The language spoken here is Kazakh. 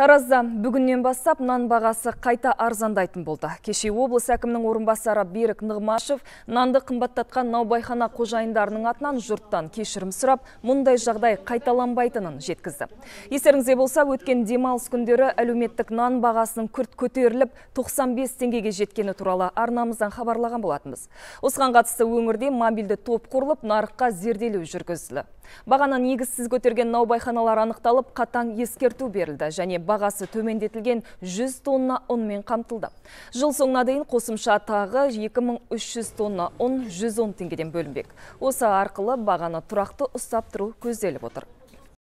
Таразда бүгіннен бастап нан бағасы қайта арзандайтын болды. Кеше облыс әкімінің орынбасары Берік Нығмашев нанды қымбаттатқан наубайхана қожайындарының атынан жұрттан кешірім сұрап, мұндай жағдай қайталанбайтынын жеткізді. Естеріңізде болса, өткен демалыс күндері әлеуметтік нан бағасының күрт көтеріліп, 95 теңгеге жеткені туралы арнамыздан хабарлаған болатынбыз. Осыған қатысты өңірде мобильді топ құрылып, нарыққа зерделеу жүргізілді. Бағаны негізсіз көтерген наубайханалар анықталып, қатаң ескерту берілді және бағасы төмендетілген 100 тонна ұнмен қамтылды. Жыл соңына дейін қосымша тағы 2300 тонна ұн 110 тенгеден бөлінбек. Осы арқылы бағаны тұрақты ұстап тұру көзделіп отыр.